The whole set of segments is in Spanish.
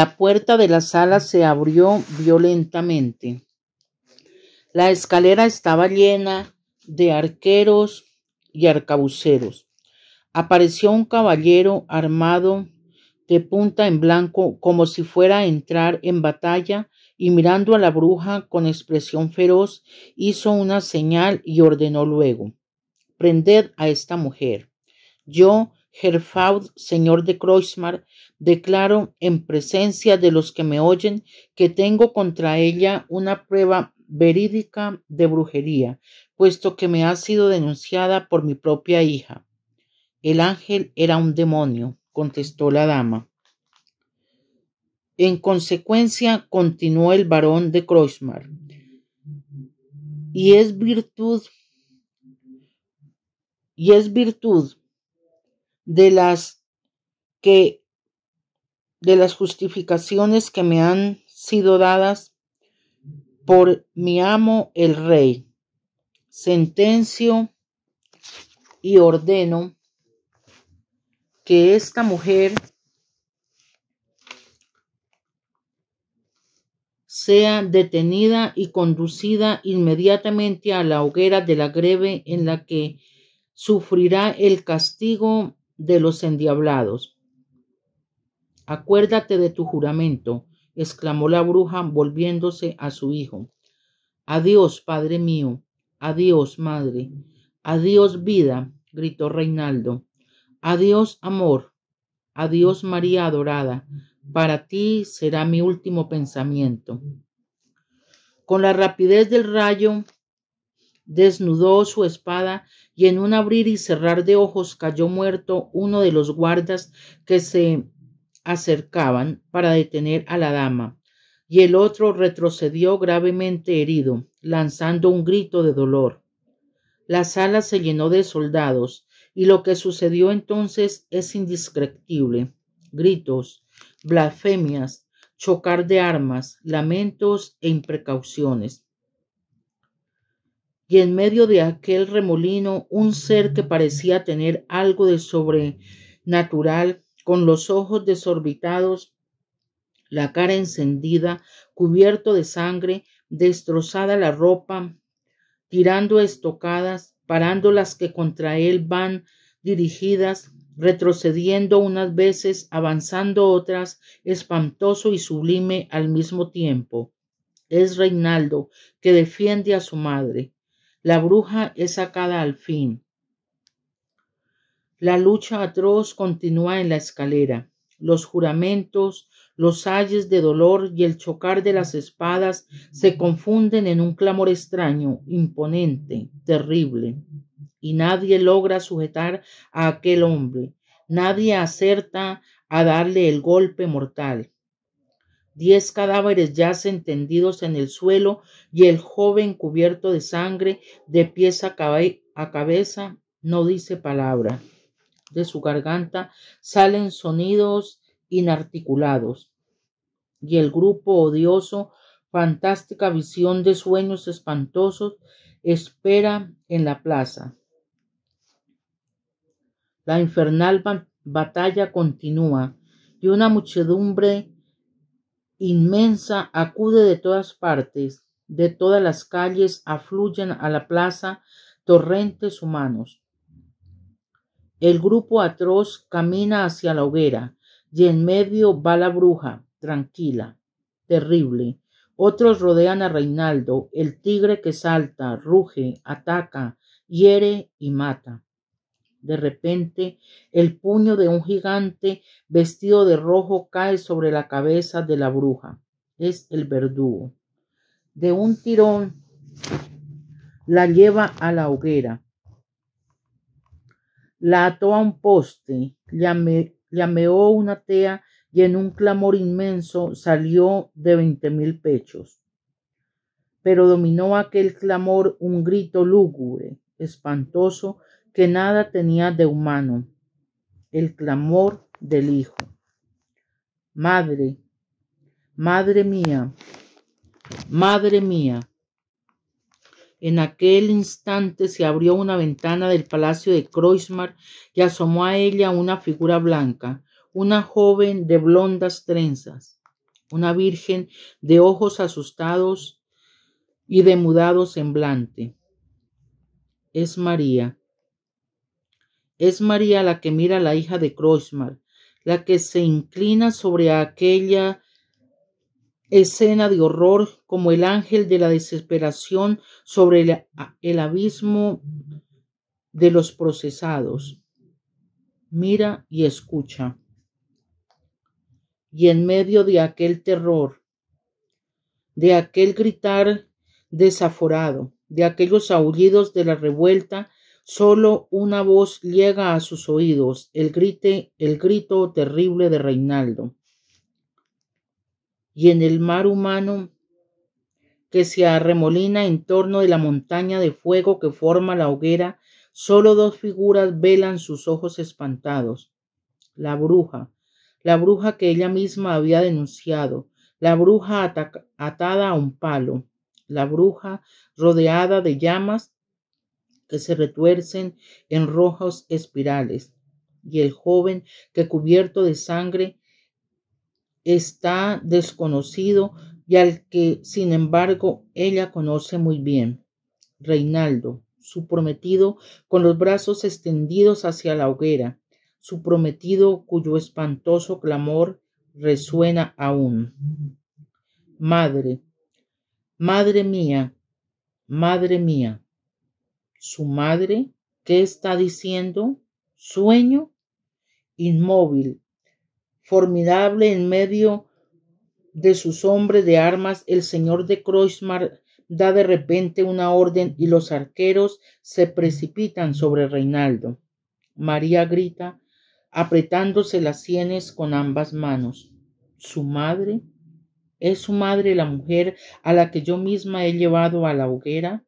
La puerta de la sala se abrió violentamente. La escalera estaba llena de arqueros y arcabuceros. Apareció un caballero armado de punta en blanco como si fuera a entrar en batalla y mirando a la bruja con expresión feroz hizo una señal y ordenó luego Prended a esta mujer. Yo Herfaud, señor de Croismar, declaro en presencia de los que me oyen que tengo contra ella una prueba verídica de brujería, puesto que me ha sido denunciada por mi propia hija. El ángel era un demonio, contestó la dama. En consecuencia, continuó el barón de Croismar, y es virtud, y es virtud de las que de las justificaciones que me han sido dadas por mi amo el rey. Sentencio y ordeno que esta mujer sea detenida y conducida inmediatamente a la hoguera de la greve en la que sufrirá el castigo de los endiablados. Acuérdate de tu juramento, exclamó la bruja volviéndose a su hijo. Adiós, padre mío, adiós, madre, adiós, vida, gritó Reinaldo. Adiós, amor, adiós, María adorada, para ti será mi último pensamiento. Con la rapidez del rayo, desnudó su espada y en un abrir y cerrar de ojos cayó muerto uno de los guardas que se acercaban para detener a la dama, y el otro retrocedió gravemente herido, lanzando un grito de dolor. La sala se llenó de soldados, y lo que sucedió entonces es indescriptible. Gritos, blasfemias, chocar de armas, lamentos e imprecauciones y en medio de aquel remolino un ser que parecía tener algo de sobrenatural, con los ojos desorbitados, la cara encendida, cubierto de sangre, destrozada la ropa, tirando estocadas, parando las que contra él van dirigidas, retrocediendo unas veces, avanzando otras, espantoso y sublime al mismo tiempo. Es Reinaldo, que defiende a su madre. La bruja es sacada al fin. La lucha atroz continúa en la escalera. Los juramentos, los ayes de dolor y el chocar de las espadas se confunden en un clamor extraño, imponente, terrible. Y nadie logra sujetar a aquel hombre, nadie acerta a darle el golpe mortal. Diez cadáveres yacen tendidos en el suelo y el joven cubierto de sangre, de pies a, a cabeza, no dice palabra. De su garganta salen sonidos inarticulados. Y el grupo odioso, fantástica visión de sueños espantosos, espera en la plaza. La infernal batalla continúa y una muchedumbre inmensa acude de todas partes, de todas las calles afluyen a la plaza torrentes humanos. El grupo atroz camina hacia la hoguera, y en medio va la bruja, tranquila, terrible. Otros rodean a Reinaldo, el tigre que salta, ruge, ataca, hiere y mata. De repente, el puño de un gigante vestido de rojo cae sobre la cabeza de la bruja. Es el verdugo. De un tirón la lleva a la hoguera. La ató a un poste, llameó una tea y en un clamor inmenso salió de veinte mil pechos. Pero dominó aquel clamor un grito lúgubre, espantoso, que nada tenía de humano, el clamor del Hijo. Madre, madre mía, madre mía. En aquel instante se abrió una ventana del palacio de Croismar y asomó a ella una figura blanca, una joven de blondas trenzas, una virgen de ojos asustados y de mudado semblante. Es María, es María la que mira a la hija de Kroismar, la que se inclina sobre aquella escena de horror como el ángel de la desesperación sobre el abismo de los procesados. Mira y escucha. Y en medio de aquel terror, de aquel gritar desaforado, de aquellos aullidos de la revuelta Solo una voz llega a sus oídos, el, grite, el grito terrible de Reinaldo. Y en el mar humano que se arremolina en torno de la montaña de fuego que forma la hoguera, solo dos figuras velan sus ojos espantados. La bruja, la bruja que ella misma había denunciado, la bruja atada a un palo, la bruja rodeada de llamas que se retuercen en rojos espirales, y el joven que cubierto de sangre está desconocido y al que, sin embargo, ella conoce muy bien. Reinaldo, su prometido, con los brazos extendidos hacia la hoguera, su prometido cuyo espantoso clamor resuena aún. Madre, madre mía, madre mía su madre, ¿qué está diciendo? Sueño, inmóvil, formidable en medio de sus hombres de armas, el señor de Kreuzmar da de repente una orden y los arqueros se precipitan sobre Reinaldo. María grita, apretándose las sienes con ambas manos. ¿Su madre? ¿Es su madre la mujer a la que yo misma he llevado a la hoguera?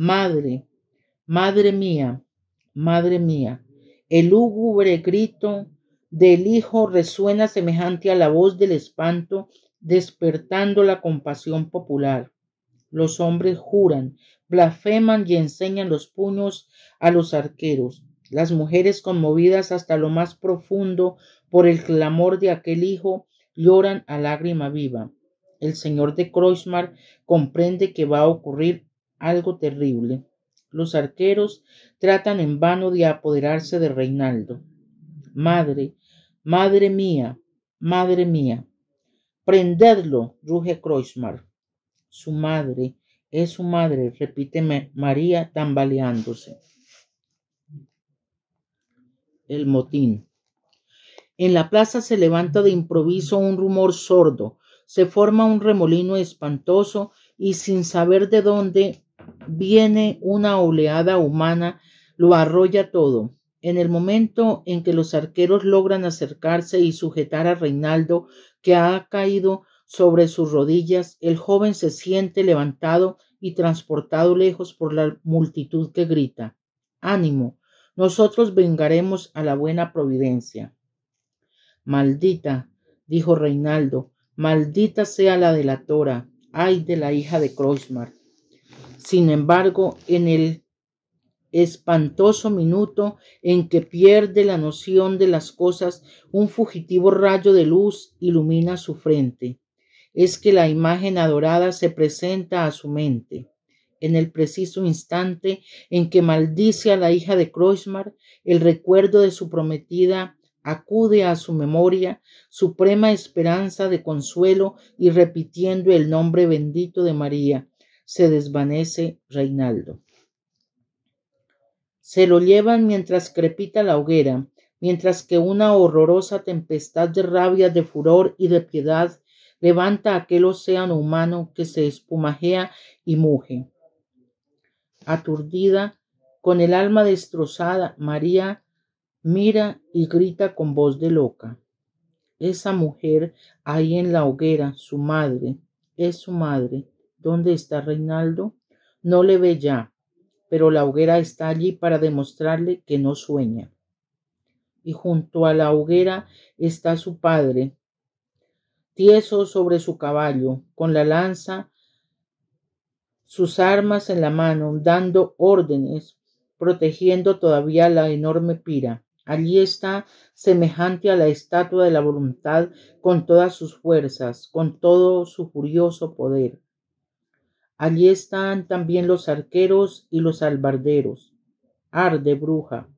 Madre, madre mía, madre mía, el lúgubre grito del hijo resuena semejante a la voz del espanto, despertando la compasión popular. Los hombres juran, blasfeman y enseñan los puños a los arqueros. Las mujeres, conmovidas hasta lo más profundo por el clamor de aquel hijo, lloran a lágrima viva. El señor de Croismar comprende que va a ocurrir algo terrible. Los arqueros tratan en vano de apoderarse de Reinaldo. Madre, madre mía, madre mía. Prendedlo, ruge Kreuzmar. Su madre, es su madre, repite María tambaleándose. El motín. En la plaza se levanta de improviso un rumor sordo, se forma un remolino espantoso y sin saber de dónde viene una oleada humana, lo arrolla todo. En el momento en que los arqueros logran acercarse y sujetar a Reinaldo, que ha caído sobre sus rodillas, el joven se siente levantado y transportado lejos por la multitud que grita. Ánimo, nosotros vengaremos a la buena providencia. Maldita, dijo Reinaldo, maldita sea la delatora, ay de la hija de Croismar. Sin embargo, en el espantoso minuto en que pierde la noción de las cosas, un fugitivo rayo de luz ilumina su frente. Es que la imagen adorada se presenta a su mente. En el preciso instante en que maldice a la hija de Croismar, el recuerdo de su prometida acude a su memoria, suprema esperanza de consuelo, y repitiendo el nombre bendito de María, se desvanece Reinaldo. Se lo llevan mientras crepita la hoguera, mientras que una horrorosa tempestad de rabia, de furor y de piedad levanta aquel océano humano que se espumajea y muge. Aturdida, con el alma destrozada, María mira y grita con voz de loca. Esa mujer ahí en la hoguera, su madre, es su madre. ¿Dónde está Reinaldo? No le ve ya, pero la hoguera está allí para demostrarle que no sueña. Y junto a la hoguera está su padre, tieso sobre su caballo, con la lanza, sus armas en la mano, dando órdenes, protegiendo todavía la enorme pira. Allí está, semejante a la estatua de la voluntad, con todas sus fuerzas, con todo su furioso poder. Allí están también los arqueros y los albarderos. Arde, bruja.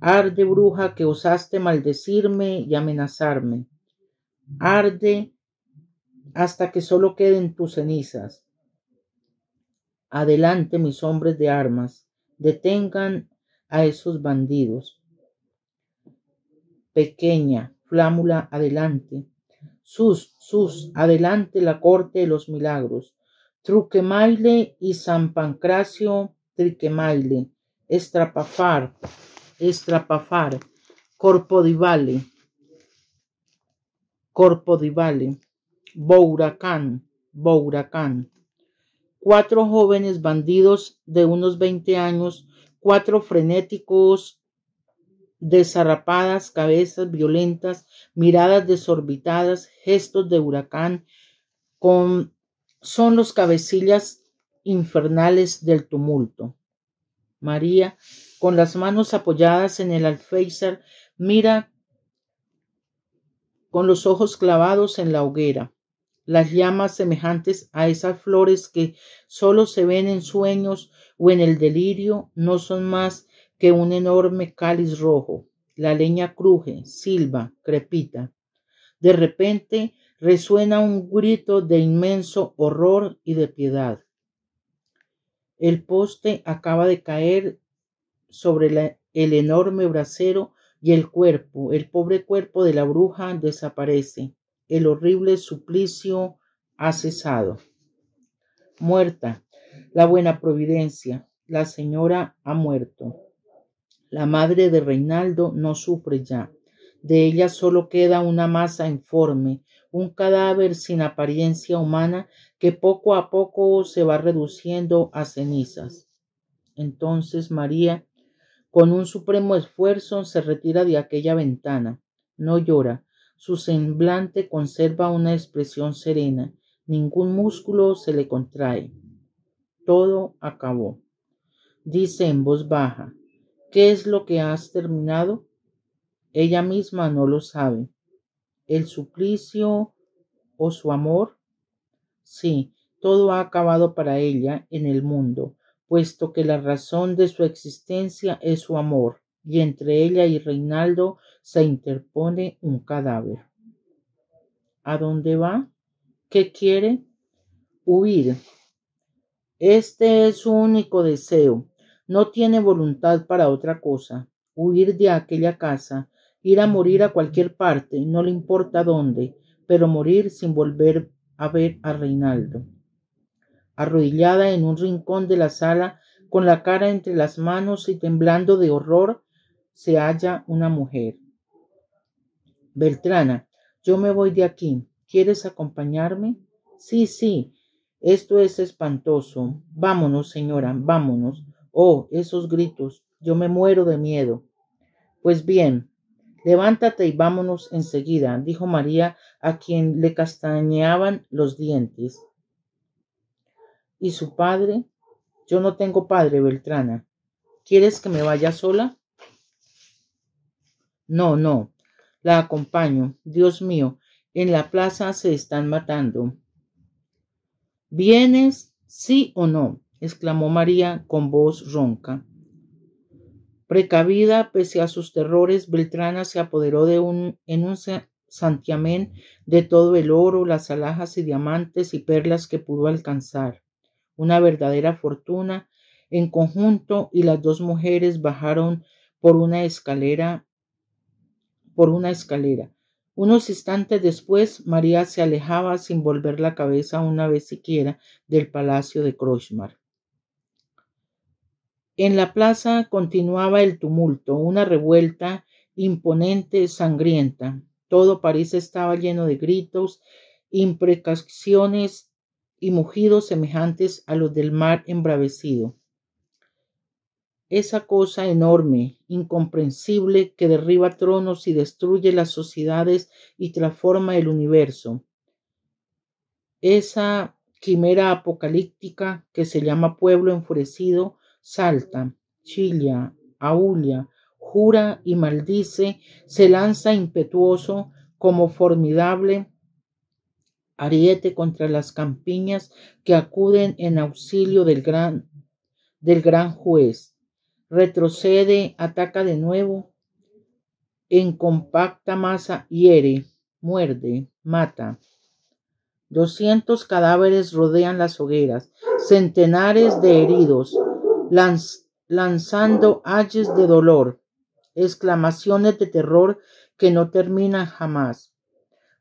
Arde, bruja, que osaste maldecirme y amenazarme. Arde hasta que solo queden tus cenizas. Adelante, mis hombres de armas, detengan a esos bandidos. Pequeña, flámula, adelante. Sus, sus, adelante la corte de los milagros Truquemalde y San Pancracio Triquemaile, Estrapafar, Estrapafar, Corpodivale, divale, Bouracán, Bouracán. Cuatro jóvenes bandidos de unos 20 años, cuatro frenéticos desarrapadas, cabezas violentas, miradas desorbitadas, gestos de huracán, con son los cabecillas infernales del tumulto. María, con las manos apoyadas en el alféizar, mira con los ojos clavados en la hoguera, las llamas semejantes a esas flores que solo se ven en sueños o en el delirio no son más que un enorme cáliz rojo. La leña cruje, silba, crepita. De repente resuena un grito de inmenso horror y de piedad. El poste acaba de caer sobre el enorme brasero y el cuerpo, el pobre cuerpo de la bruja desaparece. El horrible suplicio ha cesado. Muerta, la buena providencia, la señora ha muerto. La madre de Reinaldo no sufre ya. De ella solo queda una masa informe, un cadáver sin apariencia humana que poco a poco se va reduciendo a cenizas. Entonces María, con un supremo esfuerzo, se retira de aquella ventana. No llora. Su semblante conserva una expresión serena. Ningún músculo se le contrae. Todo acabó. Dice en voz baja, ¿qué es lo que has terminado? Ella misma no lo sabe el suplicio o su amor? Sí, todo ha acabado para ella en el mundo, puesto que la razón de su existencia es su amor, y entre ella y Reinaldo se interpone un cadáver. ¿A dónde va? ¿Qué quiere? Huir. Este es su único deseo. No tiene voluntad para otra cosa. Huir de aquella casa, ir a morir a cualquier parte, no le importa dónde, pero morir sin volver a ver a Reinaldo. Arrodillada en un rincón de la sala, con la cara entre las manos y temblando de horror, se halla una mujer. Beltrana, yo me voy de aquí. ¿Quieres acompañarme? Sí, sí. Esto es espantoso. Vámonos, señora, vámonos. Oh, esos gritos. Yo me muero de miedo. Pues bien, Levántate y vámonos enseguida, dijo María, a quien le castañeaban los dientes. ¿Y su padre? Yo no tengo padre, Beltrana. ¿Quieres que me vaya sola? No, no. La acompaño. Dios mío, en la plaza se están matando. ¿Vienes, sí o no? exclamó María con voz ronca. Precavida, pese a sus terrores, Beltrana se apoderó de un, en un santiamén de todo el oro, las alhajas y diamantes y perlas que pudo alcanzar. Una verdadera fortuna en conjunto y las dos mujeres bajaron por una escalera por una escalera. Unos instantes después, María se alejaba sin volver la cabeza una vez siquiera del palacio de Croismar. En la plaza continuaba el tumulto, una revuelta imponente, sangrienta. Todo París estaba lleno de gritos, imprecaciones y mugidos semejantes a los del mar embravecido. Esa cosa enorme, incomprensible, que derriba tronos y destruye las sociedades y transforma el universo. Esa quimera apocalíptica que se llama pueblo enfurecido salta, chilla, aúlla, jura y maldice, se lanza impetuoso como formidable ariete contra las campiñas que acuden en auxilio del gran, del gran juez. Retrocede, ataca de nuevo, en compacta masa hiere, muerde, mata. Doscientos cadáveres rodean las hogueras, centenares de heridos, lanzando ayes de dolor, exclamaciones de terror que no terminan jamás,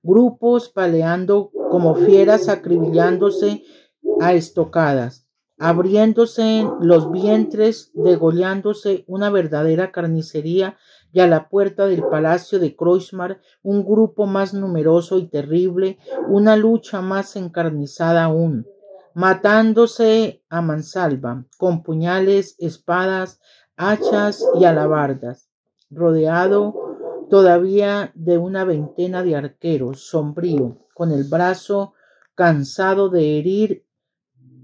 grupos paleando como fieras acribillándose a estocadas, abriéndose los vientres, degoleándose una verdadera carnicería y a la puerta del palacio de Croismar un grupo más numeroso y terrible, una lucha más encarnizada aún, matándose a mansalva, con puñales, espadas, hachas y alabardas, rodeado todavía de una veintena de arqueros, sombrío, con el brazo cansado de herir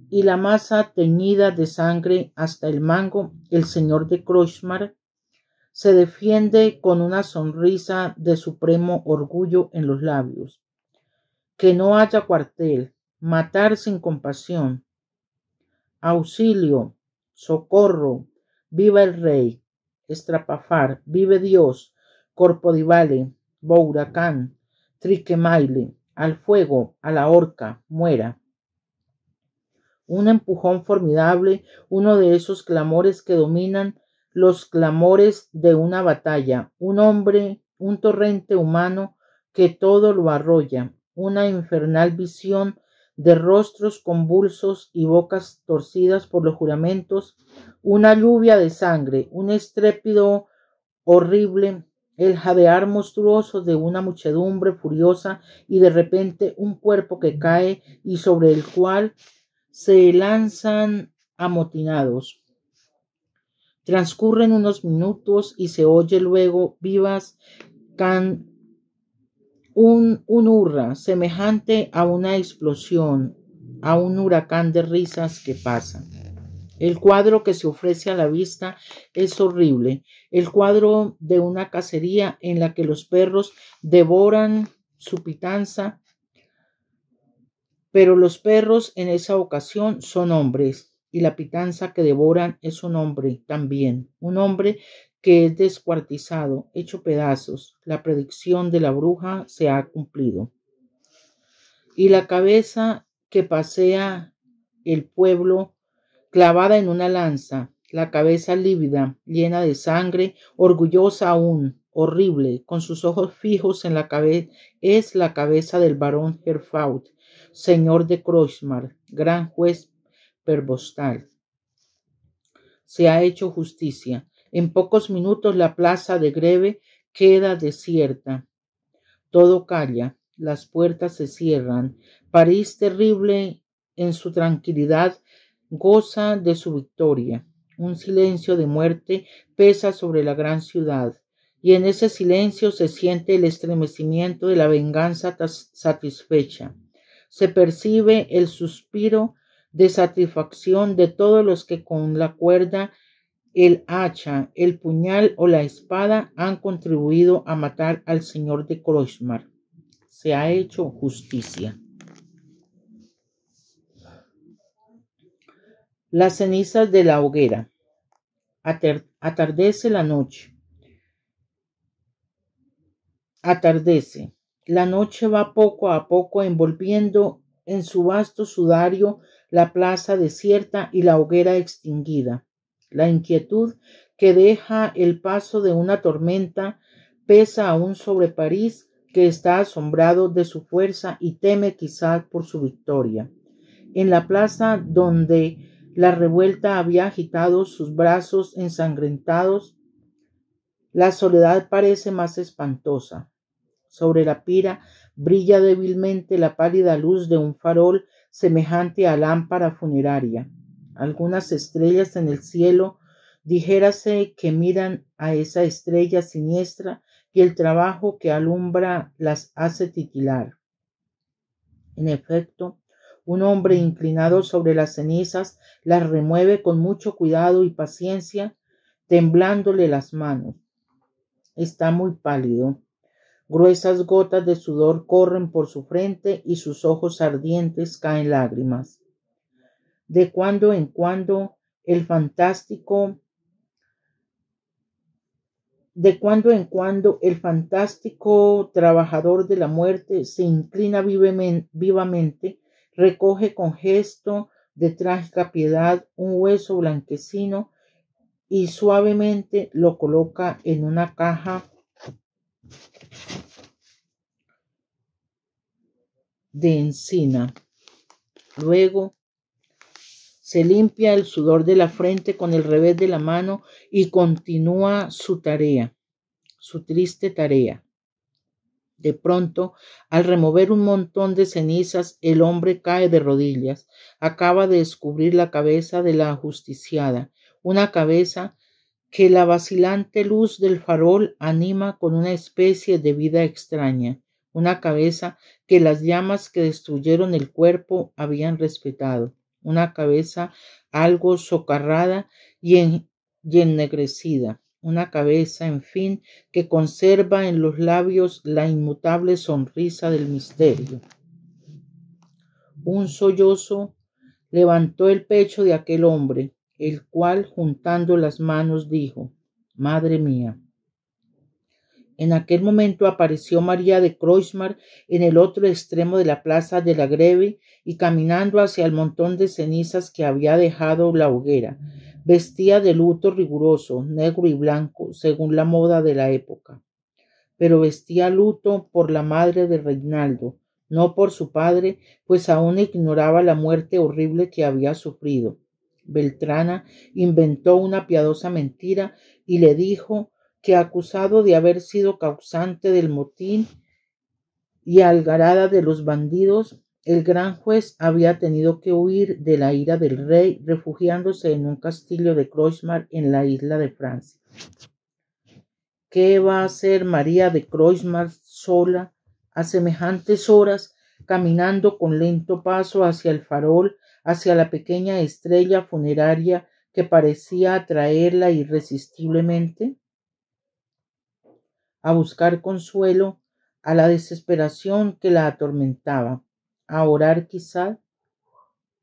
y la masa teñida de sangre hasta el mango, el señor de Crochmar se defiende con una sonrisa de supremo orgullo en los labios. Que no haya cuartel, matar sin compasión. Auxilio, socorro, viva el rey, estrapafar, vive Dios, corpodivale, bouracán, triquemaile, al fuego, a la horca, muera. Un empujón formidable, uno de esos clamores que dominan los clamores de una batalla, un hombre, un torrente humano que todo lo arrolla, una infernal visión de rostros convulsos y bocas torcidas por los juramentos, una lluvia de sangre, un estrépido horrible, el jadear monstruoso de una muchedumbre furiosa y de repente un cuerpo que cae y sobre el cual se lanzan amotinados. Transcurren unos minutos y se oye luego vivas can un, hurra semejante a una explosión, a un huracán de risas que pasa. El cuadro que se ofrece a la vista es horrible, el cuadro de una cacería en la que los perros devoran su pitanza, pero los perros en esa ocasión son hombres y la pitanza que devoran es un hombre también, un hombre que es descuartizado, hecho pedazos. La predicción de la bruja se ha cumplido. Y la cabeza que pasea el pueblo clavada en una lanza, la cabeza lívida, llena de sangre, orgullosa aún, horrible, con sus ojos fijos en la cabeza, es la cabeza del barón Herfaut, señor de Croixmar, gran juez perbostal. Se ha hecho justicia. En pocos minutos la plaza de greve queda desierta. Todo calla, las puertas se cierran. París terrible en su tranquilidad goza de su victoria. Un silencio de muerte pesa sobre la gran ciudad, y en ese silencio se siente el estremecimiento de la venganza satisfecha. Se percibe el suspiro de satisfacción de todos los que con la cuerda el hacha, el puñal o la espada han contribuido a matar al señor de Kroismar. Se ha hecho justicia. Las cenizas de la hoguera. atardece la noche. Atardece. La noche va poco a poco envolviendo en su vasto sudario la plaza desierta y la hoguera extinguida. La inquietud que deja el paso de una tormenta pesa aún sobre París, que está asombrado de su fuerza y teme quizás por su victoria. En la plaza donde la revuelta había agitado sus brazos ensangrentados, la soledad parece más espantosa. Sobre la pira brilla débilmente la pálida luz de un farol semejante a lámpara funeraria algunas estrellas en el cielo, dijérase que miran a esa estrella siniestra y el trabajo que alumbra las hace titilar. En efecto, un hombre inclinado sobre las cenizas las remueve con mucho cuidado y paciencia, temblándole las manos. Está muy pálido. Gruesas gotas de sudor corren por su frente y sus ojos ardientes caen lágrimas de cuando en cuando el fantástico de cuando en cuando el fantástico trabajador de la muerte se inclina vivamente, recoge con gesto de trágica piedad un hueso blanquecino y suavemente lo coloca en una caja de encina. Luego se limpia el sudor de la frente con el revés de la mano y continúa su tarea, su triste tarea. De pronto, al remover un montón de cenizas, el hombre cae de rodillas. Acaba de descubrir la cabeza de la ajusticiada, una cabeza que la vacilante luz del farol anima con una especie de vida extraña, una cabeza que las llamas que destruyeron el cuerpo habían respetado una cabeza algo socarrada y, ennegrecida, una cabeza, en fin, que conserva en los labios la inmutable sonrisa del misterio. Un sollozo levantó el pecho de aquel hombre, el cual, juntando las manos, dijo Madre mía, en aquel momento apareció María de Croismar en el otro extremo de la plaza de la Greve y caminando hacia el montón de cenizas que había dejado la hoguera. Vestía de luto riguroso, negro y blanco, según la moda de la época. Pero vestía luto por la madre de Reinaldo, no por su padre, pues aún ignoraba la muerte horrible que había sufrido. Beltrana inventó una piadosa mentira y le dijo que acusado de haber sido causante del motín y algarada de los bandidos, el gran juez había tenido que huir de la ira del rey, refugiándose en un castillo de Croismar en la isla de Francia. ¿Qué va a hacer María de Croismar sola a semejantes horas, caminando con lento paso hacia el farol, hacia la pequeña estrella funeraria que parecía atraerla irresistiblemente? a buscar consuelo a la desesperación que la atormentaba, a orar quizá,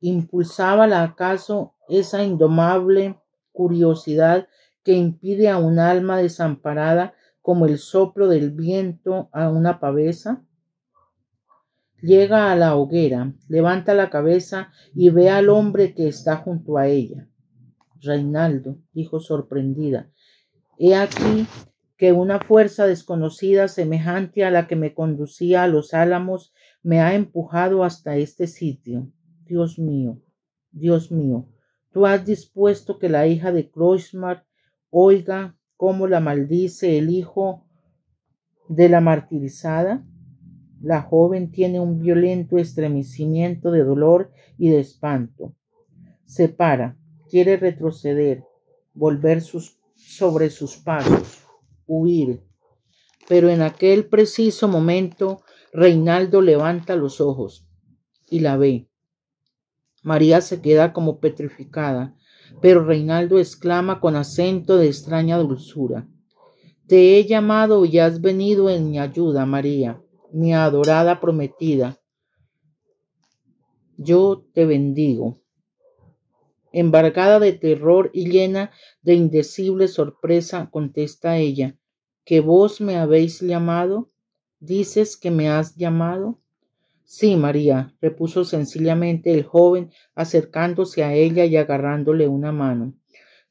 impulsábala acaso esa indomable curiosidad que impide a un alma desamparada como el soplo del viento a una pavesa? Llega a la hoguera, levanta la cabeza y ve al hombre que está junto a ella. Reinaldo, dijo sorprendida, he aquí que una fuerza desconocida semejante a la que me conducía a los álamos me ha empujado hasta este sitio. Dios mío, Dios mío, tú has dispuesto que la hija de Croismar oiga cómo la maldice el hijo de la martirizada. La joven tiene un violento estremecimiento de dolor y de espanto. Se para, quiere retroceder, volver sobre sus pasos huir. Pero en aquel preciso momento Reinaldo levanta los ojos y la ve. María se queda como petrificada, pero Reinaldo exclama con acento de extraña dulzura. Te he llamado y has venido en mi ayuda, María, mi adorada prometida. Yo te bendigo embargada de terror y llena de indecible sorpresa, contesta ella, ¿que vos me habéis llamado? ¿Dices que me has llamado? Sí, María, repuso sencillamente el joven, acercándose a ella y agarrándole una mano.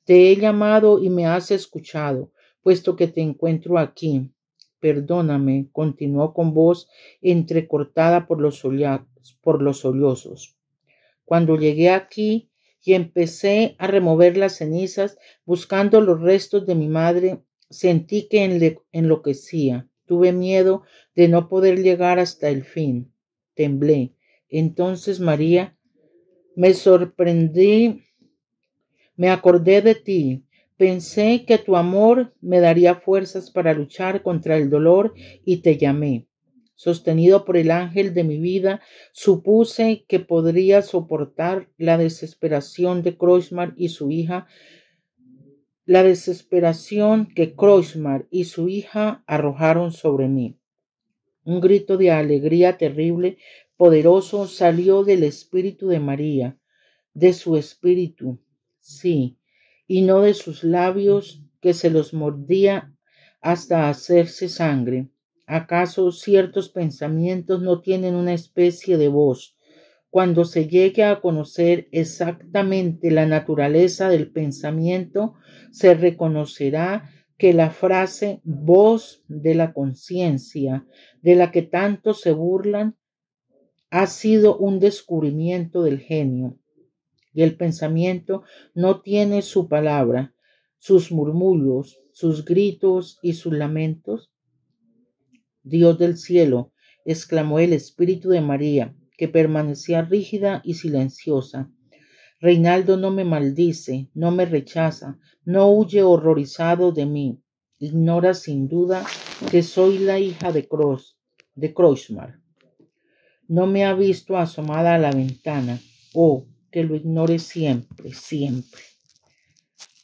Te he llamado y me has escuchado, puesto que te encuentro aquí. Perdóname, continuó con voz entrecortada por los, por los sollozos. Cuando llegué aquí, y empecé a remover las cenizas buscando los restos de mi madre. Sentí que enloquecía. Tuve miedo de no poder llegar hasta el fin. Temblé. Entonces, María, me sorprendí, me acordé de ti. Pensé que tu amor me daría fuerzas para luchar contra el dolor y te llamé sostenido por el ángel de mi vida, supuse que podría soportar la desesperación de Croismar y su hija, la desesperación que Croismar y su hija arrojaron sobre mí. Un grito de alegría terrible, poderoso, salió del espíritu de María, de su espíritu, sí, y no de sus labios que se los mordía hasta hacerse sangre. ¿Acaso ciertos pensamientos no tienen una especie de voz? Cuando se llegue a conocer exactamente la naturaleza del pensamiento, se reconocerá que la frase voz de la conciencia, de la que tanto se burlan, ha sido un descubrimiento del genio. Y el pensamiento no tiene su palabra, sus murmullos, sus gritos y sus lamentos Dios del cielo, exclamó el espíritu de María, que permanecía rígida y silenciosa. Reinaldo no me maldice, no me rechaza, no huye horrorizado de mí. Ignora sin duda que soy la hija de Cross, de Croismar. No me ha visto asomada a la ventana. Oh, que lo ignore siempre, siempre.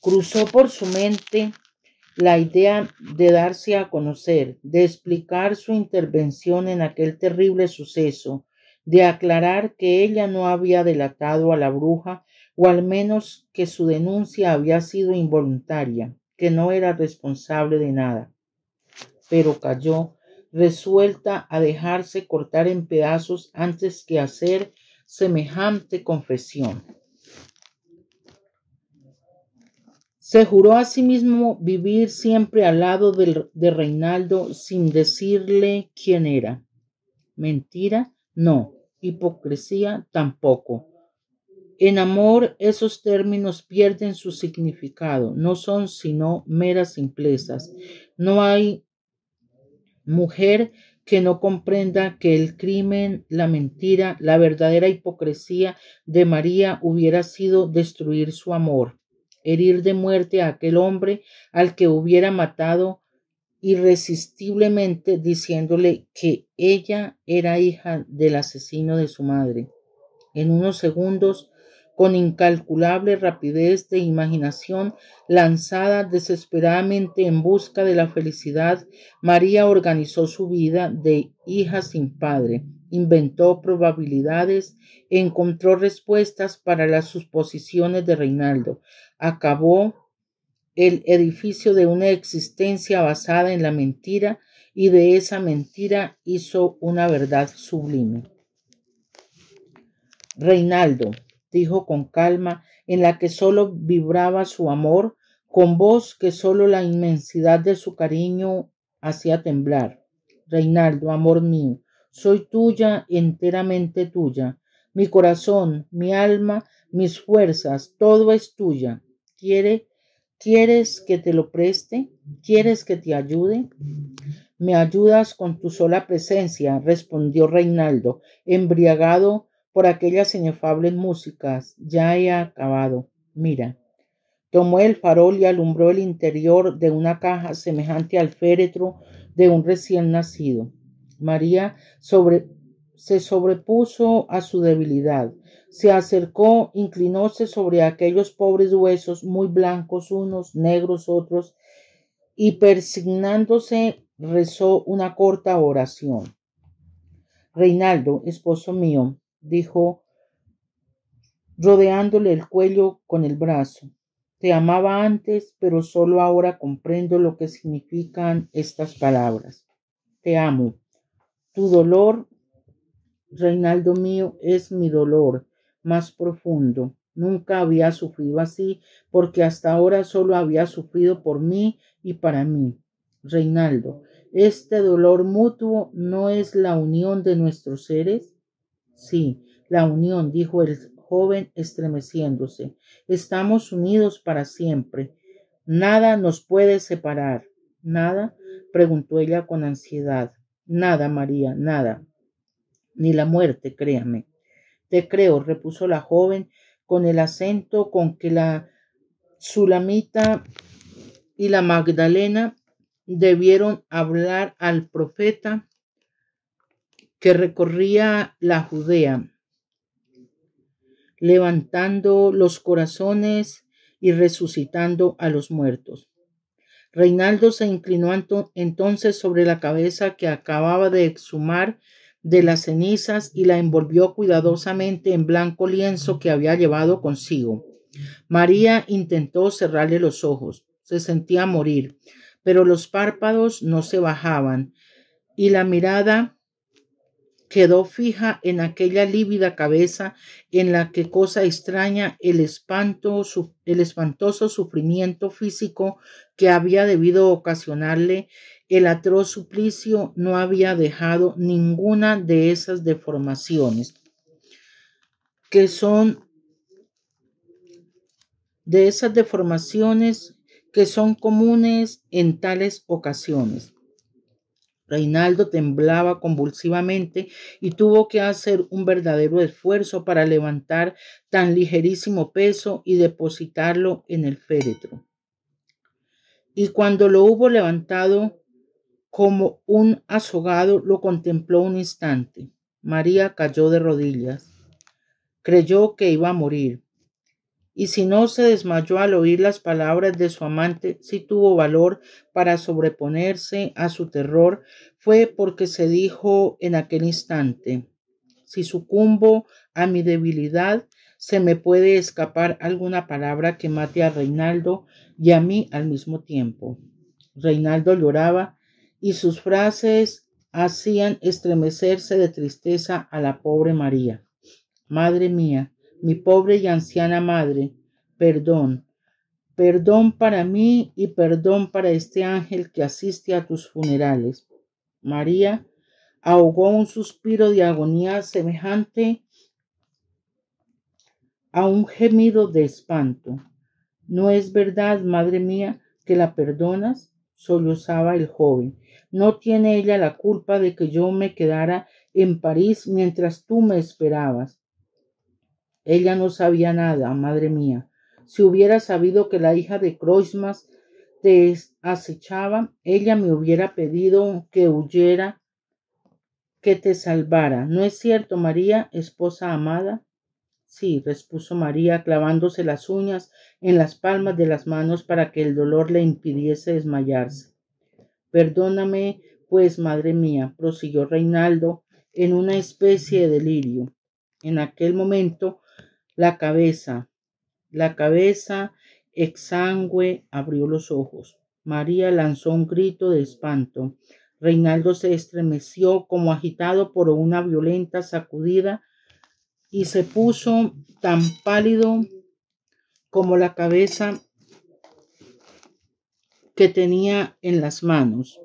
Cruzó por su mente la idea de darse a conocer, de explicar su intervención en aquel terrible suceso, de aclarar que ella no había delatado a la bruja, o al menos que su denuncia había sido involuntaria, que no era responsable de nada. Pero cayó, resuelta a dejarse cortar en pedazos antes que hacer semejante confesión. Se juró a sí mismo vivir siempre al lado de, Reinaldo sin decirle quién era. Mentira, no. Hipocresía, tampoco. En amor esos términos pierden su significado, no son sino meras simplezas. No hay mujer que no comprenda que el crimen, la mentira, la verdadera hipocresía de María hubiera sido destruir su amor herir de muerte a aquel hombre al que hubiera matado irresistiblemente diciéndole que ella era hija del asesino de su madre. En unos segundos, con incalculable rapidez de imaginación, lanzada desesperadamente en busca de la felicidad, María organizó su vida de hija sin padre, inventó probabilidades, encontró respuestas para las suposiciones de Reinaldo, acabó el edificio de una existencia basada en la mentira y de esa mentira hizo una verdad sublime. Reinaldo, dijo con calma, en la que sólo vibraba su amor, con voz que sólo la inmensidad de su cariño hacía temblar. Reinaldo, amor mío, soy tuya, enteramente tuya. Mi corazón, mi alma, mis fuerzas, todo es tuya. ¿Quieres que te lo preste? ¿Quieres que te ayude? Me ayudas con tu sola presencia, respondió Reinaldo, embriagado por aquellas inefables músicas. Ya he acabado. Mira. Tomó el farol y alumbró el interior de una caja semejante al féretro de un recién nacido. María se sobrepuso a su debilidad se acercó, inclinóse sobre aquellos pobres huesos, muy blancos unos, negros otros, y persignándose rezó una corta oración. Reinaldo, esposo mío, dijo, rodeándole el cuello con el brazo. Te amaba antes, pero solo ahora comprendo lo que significan estas palabras. Te amo. Tu dolor, Reinaldo mío, es mi dolor más profundo. Nunca había sufrido así, porque hasta ahora solo había sufrido por mí y para mí. Reinaldo, ¿este dolor mutuo no es la unión de nuestros seres? Sí, la unión, dijo el joven estremeciéndose. Estamos unidos para siempre. Nada nos puede separar. ¿Nada? preguntó ella con ansiedad. Nada, María, nada. Ni la muerte, créame. Te creo, repuso la joven con el acento con que la Sulamita y la Magdalena debieron hablar al profeta que recorría la Judea, levantando los corazones y resucitando a los muertos. Reinaldo se inclinó entonces sobre la cabeza que acababa de exhumar de las cenizas y la envolvió cuidadosamente en blanco lienzo que había llevado consigo. María intentó cerrarle los ojos, se sentía morir, pero los párpados no se bajaban y la mirada quedó fija en aquella lívida cabeza en la que cosa extraña el, espanto, el espantoso sufrimiento físico que había debido ocasionarle el atroz suplicio no había dejado ninguna de esas deformaciones que son de esas deformaciones que son comunes en tales ocasiones. Reinaldo temblaba convulsivamente y tuvo que hacer un verdadero esfuerzo para levantar tan ligerísimo peso y depositarlo en el féretro. Y cuando lo hubo levantado, como un azogado, lo contempló un instante. María cayó de rodillas. Creyó que iba a morir. Y si no se desmayó al oír las palabras de su amante, si tuvo valor para sobreponerse a su terror, fue porque se dijo en aquel instante, si sucumbo a mi debilidad, se me puede escapar alguna palabra que mate a Reinaldo y a mí al mismo tiempo. Reinaldo lloraba y sus frases hacían estremecerse de tristeza a la pobre María. Madre mía, mi pobre y anciana madre, perdón, perdón para mí y perdón para este ángel que asiste a tus funerales. María ahogó un suspiro de agonía semejante a un gemido de espanto. ¿No es verdad, madre mía, que la perdonas? sollozaba el joven. No tiene ella la culpa de que yo me quedara en París mientras tú me esperabas. Ella no sabía nada, madre mía. Si hubiera sabido que la hija de Croismas te acechaba, ella me hubiera pedido que huyera, que te salvara. ¿No es cierto, María, esposa amada? Sí, respuso María, clavándose las uñas en las palmas de las manos para que el dolor le impidiese desmayarse. Perdóname, pues, madre mía, prosiguió Reinaldo en una especie de delirio. En aquel momento, la cabeza, la cabeza exangüe abrió los ojos. María lanzó un grito de espanto. Reinaldo se estremeció como agitado por una violenta sacudida y se puso tan pálido como la cabeza que tenía en las manos.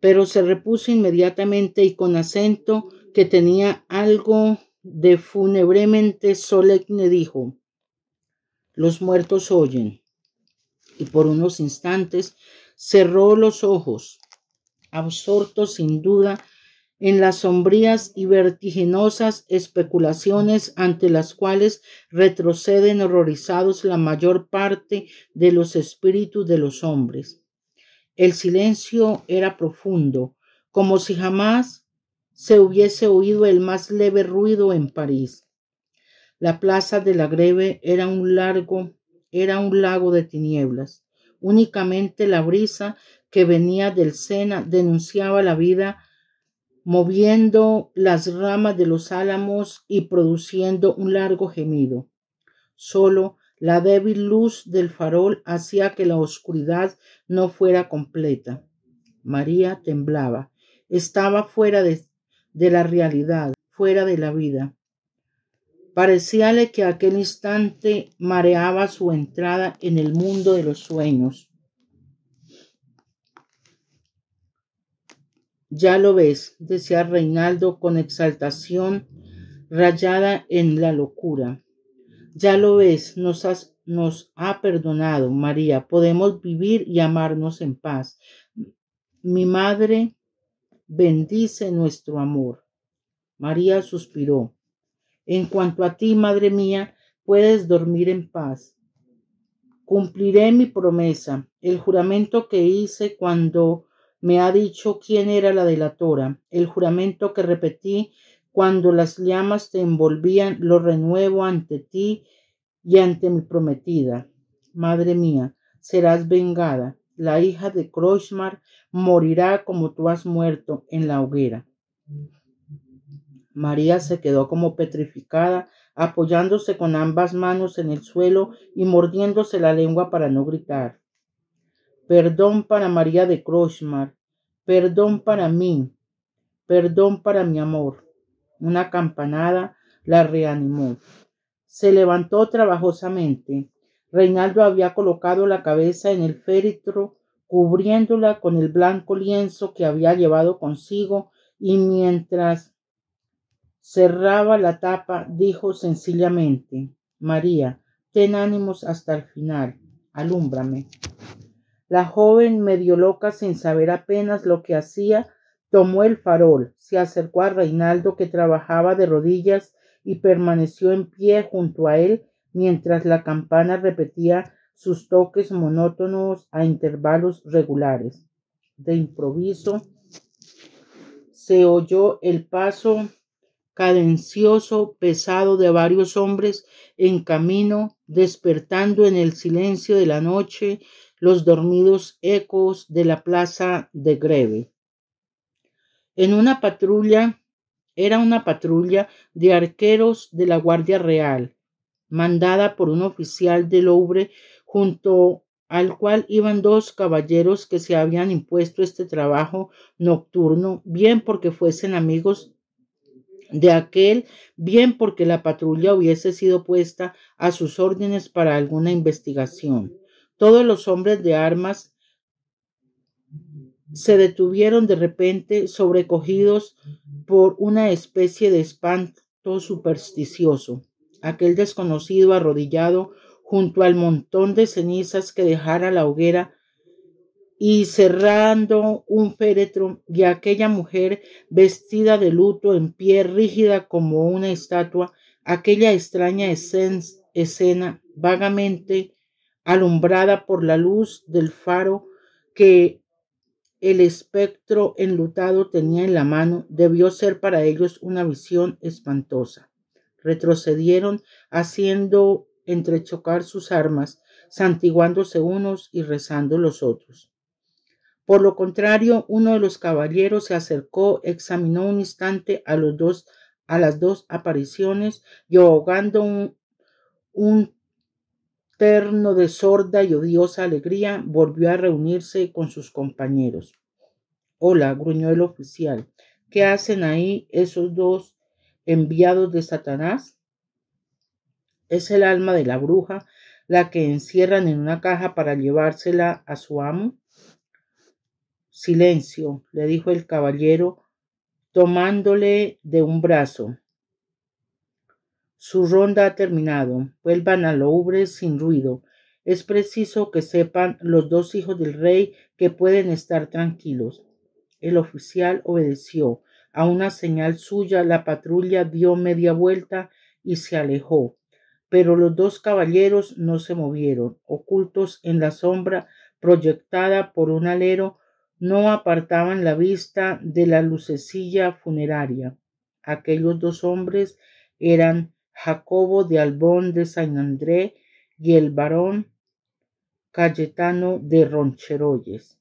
Pero se repuso inmediatamente y con acento que tenía algo de fúnebremente solemne dijo, los muertos oyen. Y por unos instantes cerró los ojos, absorto sin duda en las sombrías y vertiginosas especulaciones ante las cuales retroceden horrorizados la mayor parte de los espíritus de los hombres. El silencio era profundo, como si jamás se hubiese oído el más leve ruido en París. La plaza de la Greve era un largo, era un lago de tinieblas. Únicamente la brisa que venía del Sena denunciaba la vida moviendo las ramas de los álamos y produciendo un largo gemido. Solo la débil luz del farol hacía que la oscuridad no fuera completa. María temblaba, estaba fuera de, la realidad, fuera de la vida. Parecíale que aquel instante mareaba su entrada en el mundo de los sueños. Ya lo ves, decía Reinaldo con exaltación rayada en la locura. Ya lo ves, nos, nos ha perdonado, María. Podemos vivir y amarnos en paz. Mi madre bendice nuestro amor. María suspiró. En cuanto a ti, madre mía, puedes dormir en paz. Cumpliré mi promesa, el juramento que hice cuando me ha dicho quién era la delatora. El juramento que repetí cuando las llamas te envolvían lo renuevo ante ti y ante mi prometida. Madre mía, serás vengada. La hija de Croismar morirá como tú has muerto en la hoguera. María se quedó como petrificada, apoyándose con ambas manos en el suelo y mordiéndose la lengua para no gritar perdón para María de Kroschmar, perdón para mí, perdón para mi amor. Una campanada la reanimó. Se levantó trabajosamente. Reinaldo había colocado la cabeza en el féretro, cubriéndola con el blanco lienzo que había llevado consigo, y mientras cerraba la tapa, dijo sencillamente María, ten ánimos hasta el final, alúmbrame. La joven, medio loca, sin saber apenas lo que hacía, tomó el farol, se acercó a Reinaldo, que trabajaba de rodillas, y permaneció en pie junto a él mientras la campana repetía sus toques monótonos a intervalos regulares. De improviso se oyó el paso cadencioso, pesado de varios hombres en camino, despertando en el silencio de la noche los dormidos ecos de la plaza de Greve. En una patrulla, era una patrulla de arqueros de la Guardia Real, mandada por un oficial del Louvre, junto al cual iban dos caballeros que se habían impuesto este trabajo nocturno, bien porque fuesen amigos de aquel, bien porque la patrulla hubiese sido puesta a sus órdenes para alguna investigación. Todos los hombres de armas se detuvieron de repente, sobrecogidos por una especie de espanto supersticioso. Aquel desconocido arrodillado junto al montón de cenizas que dejara la hoguera y cerrando un féretro y aquella mujer vestida de luto en pie rígida como una estatua, aquella extraña escena vagamente alumbrada por la luz del faro que el espectro enlutado tenía en la mano, debió ser para ellos una visión espantosa. Retrocedieron haciendo entrechocar sus armas, santiguándose unos y rezando los otros. Por lo contrario, uno de los caballeros se acercó, examinó un instante a los dos a las dos apariciones y ahogando un, un de sorda y odiosa alegría, volvió a reunirse con sus compañeros. Hola, gruñó el oficial. ¿Qué hacen ahí esos dos enviados de Satanás? Es el alma de la bruja la que encierran en una caja para llevársela a su amo. Silencio, le dijo el caballero, tomándole de un brazo. Su ronda ha terminado. Vuelvan a Louvre sin ruido. Es preciso que sepan los dos hijos del rey que pueden estar tranquilos. El oficial obedeció. A una señal suya la patrulla dio media vuelta y se alejó. Pero los dos caballeros no se movieron, ocultos en la sombra proyectada por un alero, no apartaban la vista de la lucecilla funeraria. Aquellos dos hombres eran Jacobo de Albón de San André y el barón Cayetano de Roncheroyes.